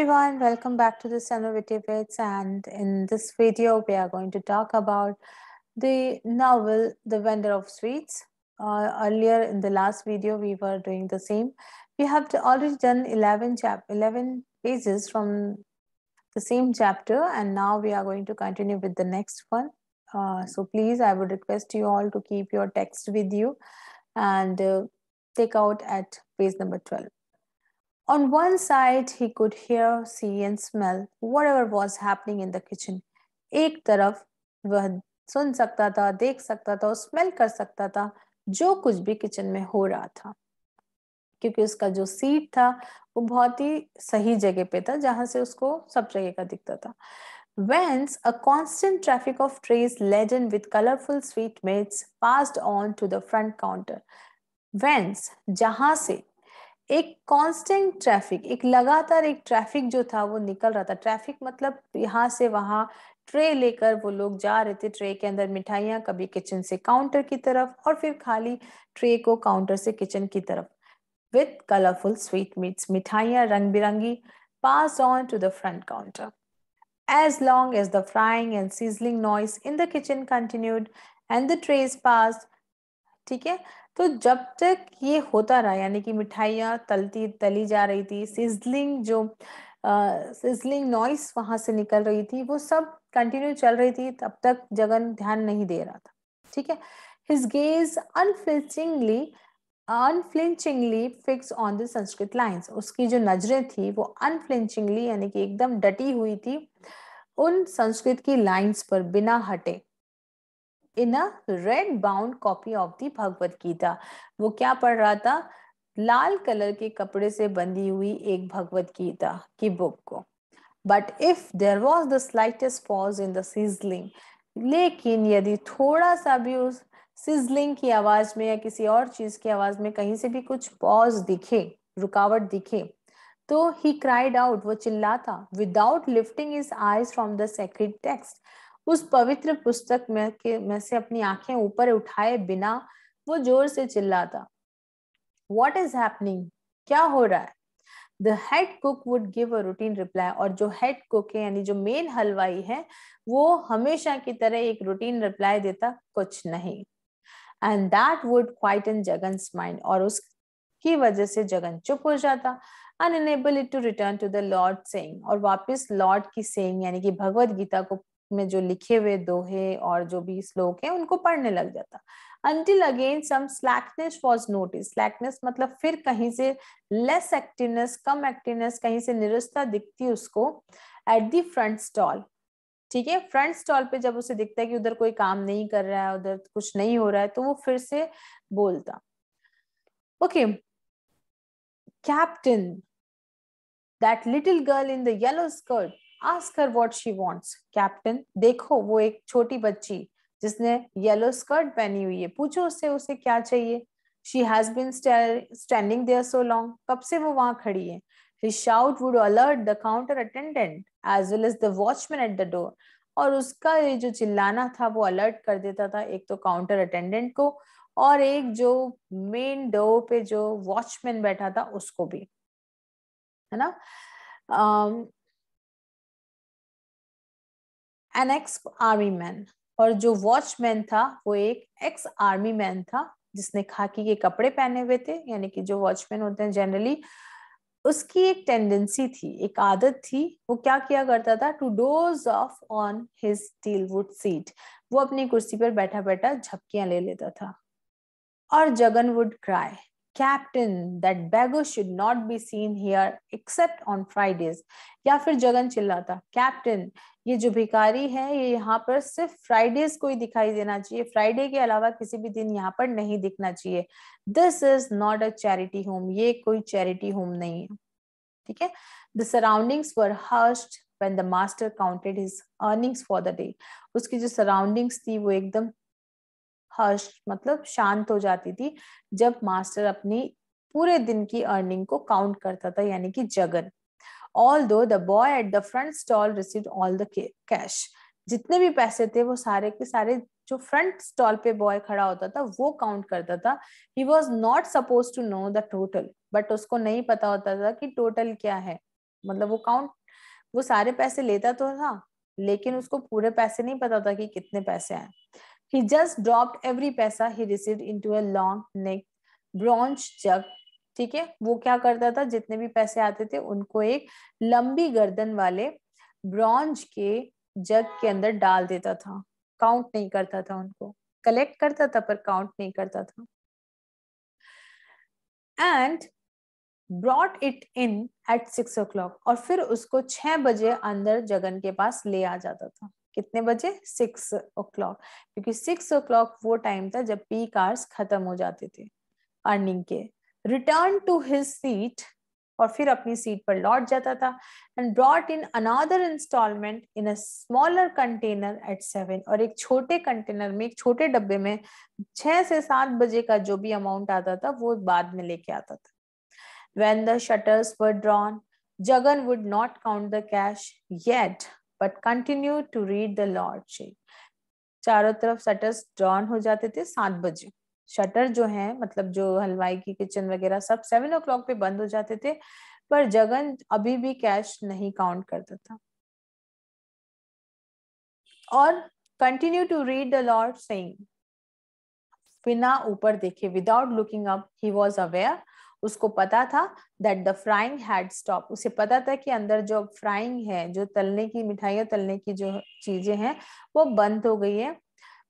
everyone, welcome back to this Innovative Bits and in this video we are going to talk about the novel The Vendor of Sweets. Uh, earlier in the last video we were doing the same. We have already done 11, chap 11 pages from the same chapter and now we are going to continue with the next one. Uh, so please I would request you all to keep your text with you and uh, take out at page number 12. On one side, he could hear, see, and smell whatever was happening in the kitchen. एक तरफ वह सुन सकता था देख सकता था smell कर सकता था जो कुछ भी किचन में हो रहा था क्योंकि उसका जो सीट था वो बहुत ही सही जगह पे था जहां से उसको सब जगह का दिखता था whence a constant traffic of trays laden with colourful sweetmeats passed on to the front counter whence जहां से एक कांस्टेंट ट्रैफिक एक लगातार एक ट्रैफिक जो था वो निकल रहा था ट्रैफिक मतलब यहाँ से वहां ट्रे लेकर वो लोग जा रहे थे ट्रे के अंदर मिठाइयाँ कभी किचन से काउंटर की तरफ और फिर खाली ट्रे को काउंटर से किचन की तरफ विथ कलरफुल स्वीट मीट्स मिठाइयाँ रंग बिरंगी pass on to the front counter as long as the frying and sizzling noise in the kitchen continued and the trays pass ठीक है तो जब तक ये होता रहा यानी कि मिठाइयाँ तलती तली जा रही थी सिजलिंग जो सिजलिंग नॉइस वहां से निकल रही थी वो सब कंटिन्यू चल रही थी तब तक जगन ध्यान नहीं दे रहा था ठीक है his gaze unflinchingly unflinchingly fix on the Sanskrit lines उसकी जो नजरें थी वो अनफ्लिंचिंगली यानी कि एकदम डटी हुई थी उन संस्कृत की लाइन्स पर बिना हटे in a red bound copy of the Bhagavad Gita वो क्या पढ़ रहा था लाल कलर के कपड़े से बंधी हुई एक भगवत गीता की बुक को but if there was the slightest pause in the लेकिन यदि थोड़ा सा भी उस सिजलिंग की आवाज में या किसी और चीज की आवाज में कहीं से भी कुछ पॉज दिखे रुकावट दिखे तो ही क्राइड आउट वो चिल्ला था without lifting his eyes from the sacred text उस पवित्र पुस्तक में के में से अपनी आंखें ऊपर उठाए बिना वो जोर से चिल्लाता वॉट इज हैपनिंग क्या हो रहा है the head cook would give a routine reply और जो हेड कुक है यानी जो मेन हलवाई है वो हमेशा की तरह एक रूटीन रिप्लाई देता कुछ नहीं and that would quieten Jagan mind और उसकी वजह से जगन चुप हो जाता enable it to return to the Lord saying और वापस लॉर्ड की सेइंग यानी कि भगवत गीता को में जो लिखे हुए दोहे और जो भी श्लोक है उनको पढ़ने लग जाता until again some slackness was notice slackness मतलब फिर कहीं से लेस एक्टिवनेस कम एक्टिवनेस कहीं से निरस्ता दिखती उसको एट दी फ्रंट स्टॉल ठीक है फ्रंट स्टॉल पे जब उसे दिखता है कि उधर कोई काम नहीं कर रहा है उधर कुछ नहीं हो रहा है तो वो फिर से बोलता okay captain that little girl in the yellow skirt ask her what she wants captain देखो वो एक छोटी बच्ची जिसने येलो स्कर्ट पहनी हुई है पूछो उससे उसे क्या चाहिए she has been standing there so long कब से वो वहां खड़ी है His shout would alert the counter attendant as well as the watchman at the door. और उसका ये जो चिल्लाना था वो अलर्ट कर देता था एक तो काउंटर अटेंडेंट को और एक जो मेन डोर पे जो वॉचमैन बैठा था उसको भी है ना um, an ex army man और जो वॉचमैन था वो एक एक्स आर्मी मैन था जिसने खाकी के कपड़े पहने हुए थे यानी कि जो वॉचमैन होते हैं जनरली उसकी एक टेंडेंसी थी एक आदत थी वो क्या किया करता था to doze off on his steel wood seat वो अपनी कुर्सी पर बैठा बैठा झपकियां ले लेता था और Jagan would cry captain that beggar should not be seen here except on Fridays या फिर जगन चिल्लाता कैप्टन ये जो भिकारी है ये यहाँ पर सिर्फ फ्राइडेज को ही दिखाई देना चाहिए फ्राइडे के अलावा किसी भी दिन यहाँ पर नहीं दिखना चाहिए this is not a charity home ये कोई चैरिटी होम नहीं है ठीक है the surroundings were hushed when the master counted his earnings for the day उसकी जो सराउंडिंग्स थी वो एकदम हर्ष मतलब शांत हो जाती थी जब मास्टर अपनी पूरे दिन की अर्निंग को काउंट करता था यानी कि Jagan although the boy at the front stall receive all the cash जितने भी पैसे थे वो सारे के सारे जो फ्रंट स्टॉल पे बॉय खड़ा होता था वो काउंट करता था he was not suppose to know the total but उसको नहीं पता होता था कि टोटल क्या है मतलब वो काउंट वो सारे पैसे लेता तो था लेकिन उसको पूरे पैसे नहीं पता था कि कितने पैसे हैं He just dropped every पैसा he received into a long neck bronze jug. ठीक है वो क्या करता था जितने भी पैसे आते थे उनको एक लंबी गर्दन वाले ब्रॉन्ज के जग के अंदर डाल देता था काउंट नहीं करता था उनको कलेक्ट करता था पर काउंट नहीं करता था and brought it in at six o'clock और फिर उसको छह बजे अंदर जगन के पास ले आ जाता था कितने बजे सिक्स ओ क्लॉक क्योंकि सिक्स ओ क्लॉक वो टाइम था जब पी कार्स खत्म हो जाते थे अर्निंग के रिटर्न टू हिज सीट और फिर अपनी सीट पर लौट जाता था and brought in another installment in a smaller container at seven और एक छोटे कंटेनर में एक छोटे डब्बे में छह से सात बजे का जो भी अमाउंट आता था वो बाद में लेके आता था when the shutters were drawn Jagan would not count the cash yet but continue to read the lordship चारों तरफ शटर्स डॉन हो जाते थे सात बजे शटर जो है मतलब जो हलवाई की किचन वगैरह सब सेवन ओ पे बंद हो जाते थे पर जगन अभी भी कैश नहीं काउंट करता था और continue to read the Lord saying बिना ऊपर देखे without looking up he was aware उसको पता था that the frying had stop उसे पता था कि अंदर जो फ्राइंग है जो तलने की मिठाइयाँ तलने की जो चीजें हैं वो बंद हो गई है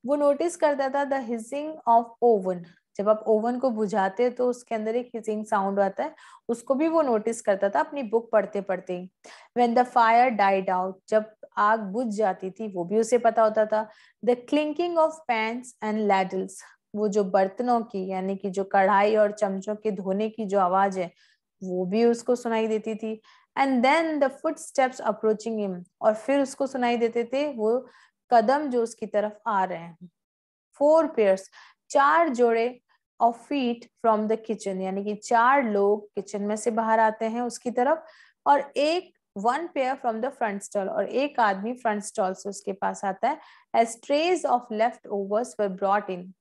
वो नोटिस करता था द हिजिंग ऑफ ओवन जब आप ओवन को बुझाते हैं तो उसके अंदर एक हिजिंग साउंड आता है उसको भी वो नोटिस करता था अपनी बुक पढ़ते पढ़ते ही when the fire died out जब आग बुझ जाती थी वो भी उसे पता होता था the clinking of pans and ladles वो जो बर्तनों की यानी कि जो कढ़ाई और चमचों के धोने की जो आवाज है वो भी उसको सुनाई देती थी and then the footsteps approaching him और फिर उसको सुनाई देते थे वो कदम जो उसकी तरफ आ रहे हैं फोर पेयर्स चार जोड़े of feet from the kitchen यानी कि चार लोग किचन में से बाहर आते हैं उसकी तरफ और एक one pair from the front stall और एक आदमी फ्रंट स्टॉल से उसके पास आता है as trays of leftovers were brought in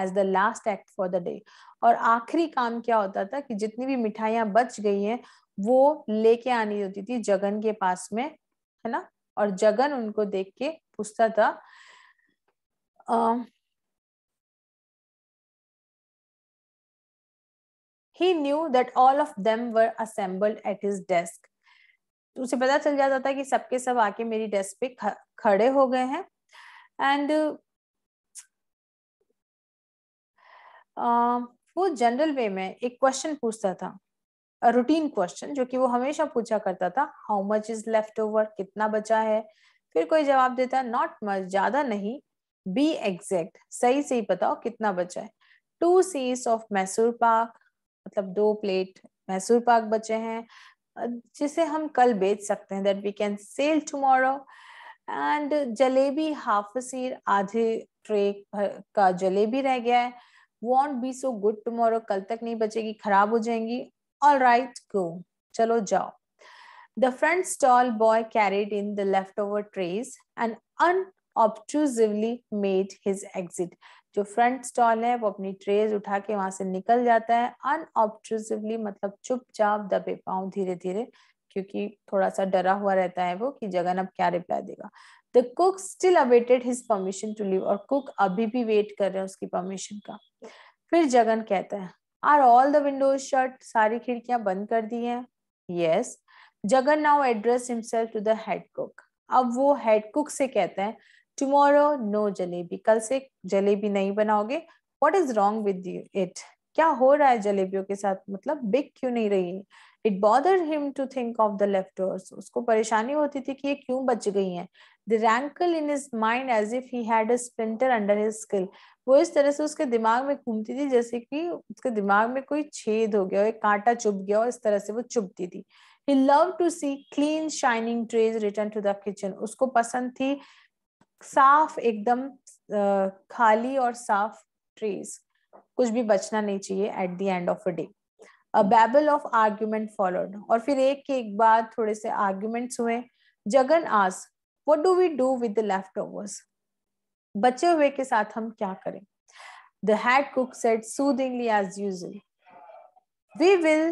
as the last act for the day और आखिरी काम क्या होता था कि जितनी भी मिठाइयां बच गई हैं वो लेके आनी होती थी जगन के पास में है ना और जगन उनको देख के पूछता था he knew that all of them were assembled at his desk उसे पता चल जाता था कि सबके सब आके मेरी डेस्क पे खड़े हो गए हैं एंड वो जनरल वे में एक क्वेश्चन पूछता था रूटीन क्वेश्चन जो कि वो हमेशा पूछा करता था how much is left over कितना बचा है फिर कोई जवाब देता नॉट मच ज्यादा नहीं बी एग्जैक्ट सही से ही बताओ कितना बचा है टू सीस ऑफ मैसूर पाक मतलब दो प्लेट मैसूर पाक बचे हैं जिसे हम कल बेच सकते हैं that we can sell tomorrow and jalebi half seer आधे ट्रे का जलेबी रह गया है won't be so good tomorrow कल तक नहीं बचेगी खराब हो जाएंगी ऑल राइट गो चलो जाओ the The front stall boy carried in the leftover trays and unobtrusively made his exit जो फ्रंट स्टॉल है वो अपनी ट्रेज उठा के वहां से निकल जाता है अनऑब्ट्रूसिवली मतलब चुपचाप दबे पाऊ धीरे धीरे क्योंकि थोड़ा सा डरा हुआ रहता है वो कि जगन अब क्या रिप्लाई देगा the cook still awaited his permission to leave और कुक अभी भी वेट कर रहे हैं उसकी परमिशन का फिर जगन कहता है are all the windows shut सारी खिड़कियां बंद कर दी हैं yes Jagan now address himself to the head cook अब वो हेड कुक से कहता है टुमारो नो जलेबी कल से जलेबी नहीं बनाओगे what is wrong with you it क्या हो रहा है जलेबियों के साथ मतलब बिक क्यों नहीं रही है it bother him to think of the left उसको परेशानी होती थी कि ये क्यों बच गई हैं the rankle in his mind as if he had a splinter under his skin वो इस तरह से उसके दिमाग में घूमती थी जैसे कि उसके दिमाग में कोई छेद हो गया एक कांटा चुभ गया और इस तरह से वो चुभती थी he love to see clean shining trays return to the kitchen उसको पसंद थी साफ एकदम खाली और साफ ट्रेज कुछ भी बचना नहीं चाहिए at the end of a day a babble of argument followed और फिर एक के एक बाद थोड़े से आर्ग्यूमेंट्स हुए जगन आस what do we do with the leftovers बचे हुए के साथ हम क्या करें the head cook said soothingly as usual we will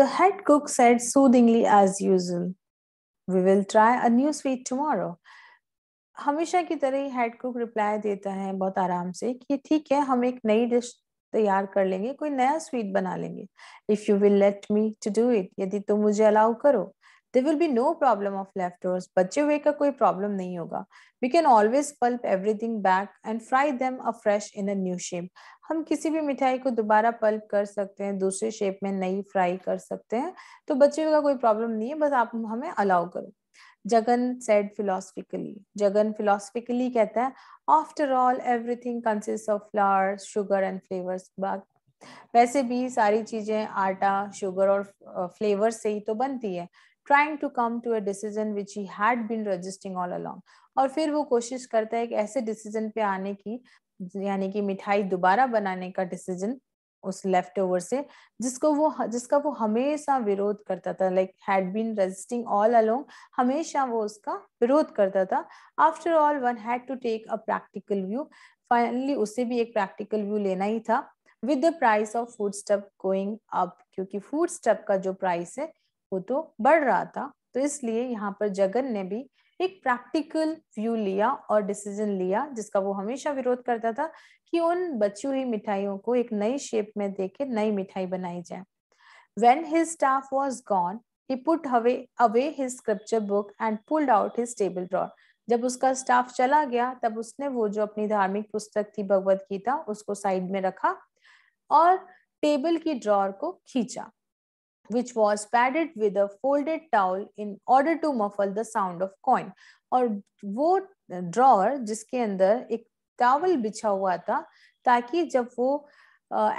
the head cook said soothingly as usual we will try a new sweet tomorrow हमेशा की तरह ही हेड कुक रिप्लाई देता है बहुत आराम से कि ठीक है हम एक नई डिश तैयार कर लेंगे कोई नया स्वीट बना लेंगे if you will let me to do it यदि तुम मुझे अलाउ करो there will be no problem of leftovers बचे हुए का कोई प्रॉब्लम नहीं होगा we can always pulp everything back and fry them afresh in a new shape हम किसी भी मिठाई को दोबारा पल्प कर सकते हैं दूसरे शेप में नई फ्राई कर सकते हैं तो बचे हुए का कोई प्रॉब्लम नहीं है बस आप हमें अलाउ करो Jagan said philosophically Jagan philosophically कहता है after all everything consist of flour sugar and flavors. But वैसे भी सारी चीजें आटा शुगर और फ्लेवर से ही तो बनती है trying to come to a decision which he had been resisting all along और फिर वो कोशिश करता है एक ऐसे डिसीजन पे आने की यानी कि मिठाई दोबारा बनाने का डिसीजन उस लेफ्ट ओवर से जिसको वो जिसका वो हमेशा विरोध करता था like had been resisting all along हमेशा वो उसका विरोध करता था after all one had to take a practical view finally उसे भी एक प्रैक्टिकल व्यू लेना ही था with the price of foodstuff going up क्योंकि फूड स्टफ का जो प्राइस है वो तो बढ़ रहा था तो इसलिए यहाँ पर जगन ने भी एक प्रैक्टिकल व्यू लिया और डिसीजन लिया जिसका वो हमेशा विरोध करता था कि उन बची हुई मिठाइयों को एक नई शेप में देके नई मिठाई बनाई जाए when his staff was gone he put away away his scripture book and pulled out his table drawer जब उसका स्टाफ चला गया तब उसने वो जो अपनी धार्मिक पुस्तक थी भगवत गीता उसको साइड में रखा और टेबल की ड्रॉर को खींचा which was padded with a folded towel in order to muffle the sound of coin और वो ड्रॉर जिसके अंदर एक टावल बिछा हुआ था ताकि जब वो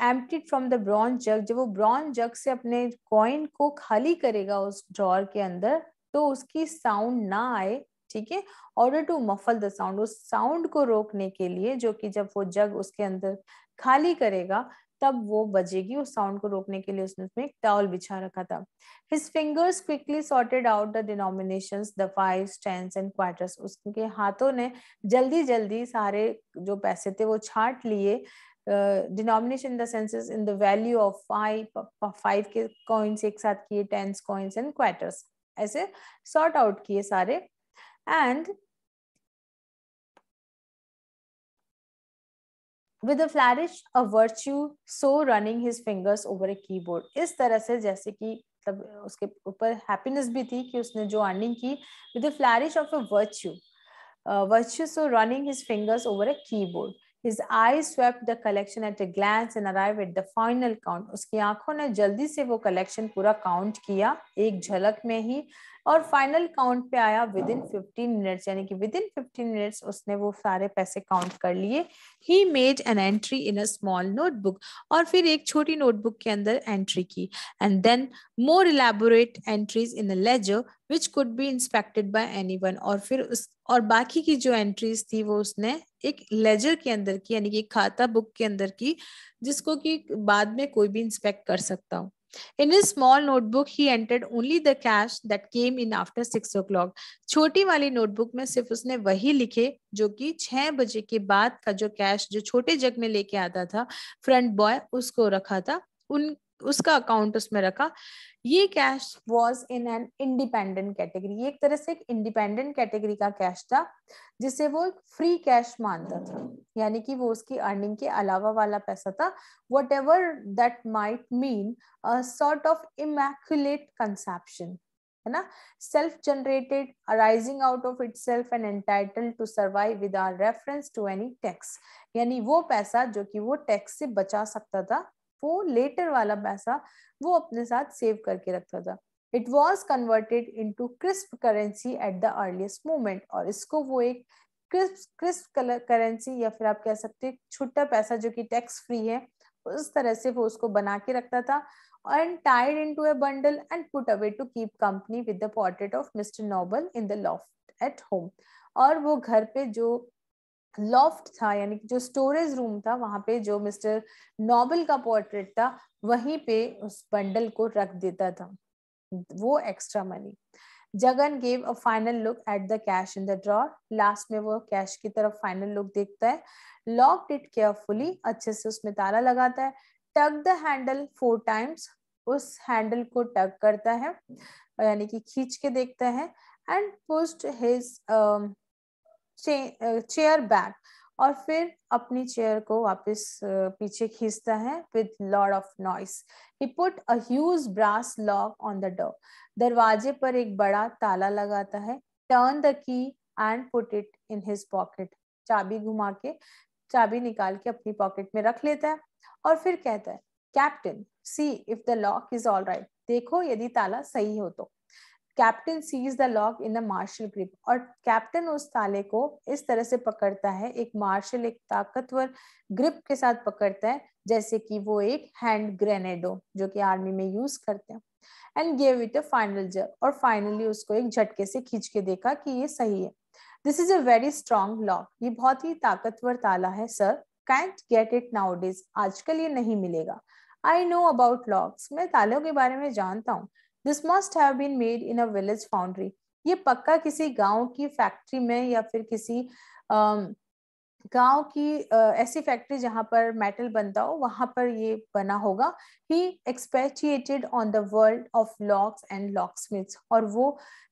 emptied from the bronze jug जब वो ब्रॉन्ज जग से अपने कॉइन को खाली करेगा उस ड्रॉर के अंदर तो उसकी साउंड ना आए ठीक है order to muffle the sound उस साउंड को रोकने के लिए जो कि जब वो जग उसके अंदर खाली करेगा तब वो बजेगी उस साउंड को रोकने के लिए उसने उसमें एक टॉवल बिछा रखा था his fingers quickly sorted out the denomination the five tens and quarters उसके हाथों ने जल्दी जल्दी सारे जो पैसे थे वो छाट लिए denomination the senses in the value of five five के कॉइन्स एक साथ किए टेंस कॉइन्स एंड क्वार्टर्स ऐसे सॉर्ट आउट किए सारे and with a flourish a virtuoso running his fingers over a keyboard इस तरह से जैसे कि मतलब उसके ऊपर हैप्पीनेस भी थी कि उसने जो अर्निंग की with a flourish of a virtue virtuoso running his fingers over a keyboard His eyes swept the collection at a glance and arrived at the final count. उसकी आंखों ने जल्दी से वो कलेक्शन पूरा काउंट किया एक झलक में ही और फाइनल काउंट पे आया विद इन फिफ्टीन मिनट्स यानी कि विद इन फिफ्टीन मिनट्स उसने वो सारे पैसे काउंट कर लिए he made an entry in a small notebook और फिर एक छोटी नोटबुक के अंदर एंट्री की and then more elaborate entries in a ledger which could be inspected by anyone और फिर उस और बाकी की जो एंट्रीज थी वो उसने एक लेजर के अंदर की यानी कि खाता बुक के अंदर की जिसको कि बाद में कोई भी इंस्पेक्ट कर सकता हूँ in his small notebook he entered only the cash that came in after six o'clock छोटी वाली नोटबुक में सिर्फ उसने वही लिखे जो कि छह बजे के बाद का जो कैश जो छोटे जग में लेके आता था फ्रंट बॉय उसको रखा था उन उसका अकाउंट उसमें रखा ये cash was in an independent category एक तरह से एक इंडिपेंडेंट कैटेगरी का कैश था जिसे वो एक फ्री कैश मानता था यानी कि वो उसकी अर्निंग के अलावा वाला पैसा था whatever that might mean sort of immaculate conception है ना self generated arising out of itself and entitle to survive with reference to any tax यानी वो पैसा जो कि वो टैक्स से बचा सकता था वो लेटर वाला पैसा वो अपने साथ सेव करके रखता था it was converted into crisp currency at the earliest moment और इसको वो एक क्रिस्प क्रिस्प करेंसी या फिर आप कह सकते हैं छोटा पैसा जो कि टैक्स फ्री है उस तरह से वो उसको बना के रखता था and tied into a bundle and put away to keep company with the portrait of mister Noble in the loft at home और वो घर पे जो लॉफ्ट था यानी कि जो स्टोरेज रूम था वहां पे जो मिस्टर नोबल का पोर्ट्रेट था वहीं पे उस बंडल को रख देता था वो extra money Jagan gave a final look at the cash in the drawer last में वो कैश की तरफ फाइनल लुक देखता है लॉक्ड इट केयरफुली अच्छे से उसमें ताला लगाता है tug the handle four times उस हैंडल को टक करता है यानी कि खींच के देखता है and pushed his chair back और फिर अपनी चेयर को वापस पीछे खींचता है with lot of noise he put a huge brass lock on the door दरवाजे पर एक बड़ा ताला लगाता है turn the key and put it in his pocket चाबी घुमा के चाबी निकाल के अपनी पॉकेट में रख लेता है और फिर कहता है captain see if the lock is all right देखो यदि ताला सही हो तो captain sees the lock in the martial grip और कैप्टन उस ताले को इस तरह से पकड़ता है एक मार्शल एक ताकतवर ग्रिप के साथ पकड़ता है जैसे कि वो एक हैंड ग्रेनेडो जो कि आर्मी में यूज करते हैं and gave it a final जब और फाइनली उसको एक झटके से खींच के देखा कि ये सही है this is a very strong lock ये बहुत ही ताकतवर ताला है sir can't get it nowadays आजकल ये नहीं मिलेगा आई नो अबाउट लॉक्स मैं तालों के बारे में जानता हूँ this must have been made in a village foundry ये पक्का किसी गांव की फैक्ट्री में या फिर किसी गांव की ऐसी फैक्ट्री जहां पर मेटल बनता हो वहां पर ये बना होगा he expatiated on the world of locks and locksmiths और वो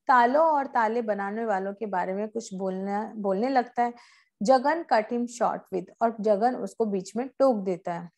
तालों और ताले बनाने वालों के बारे में कुछ बोलना बोलने लगता है Jagan cut him short with और जगन उसको बीच में टोक देता है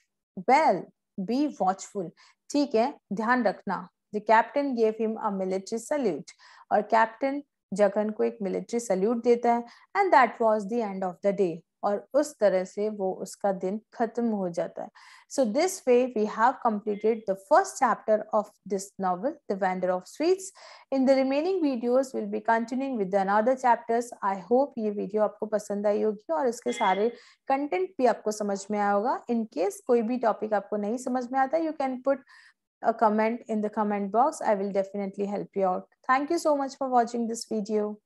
वेल बी वॉचफुल ठीक है ध्यान रखना The captain gave him a military salute. और captain जगन को एक military salute देता है and that was the end of the day. और उस तरह से वो उसका दिन खत्म हो जाता है so this way we have completed the first chapter of this novel the vendor of sweets in the remaining videos will be continuing with another chapters I hope ये वीडियो आपको पसंद आई होगी और इसके सारे कंटेंट भी आपको समझ में आया होगा इन केस कोई भी टॉपिक आपको नहीं समझ में आता you can put a comment in the comment box. I will definitely help you out. Thank you so much for watching this video.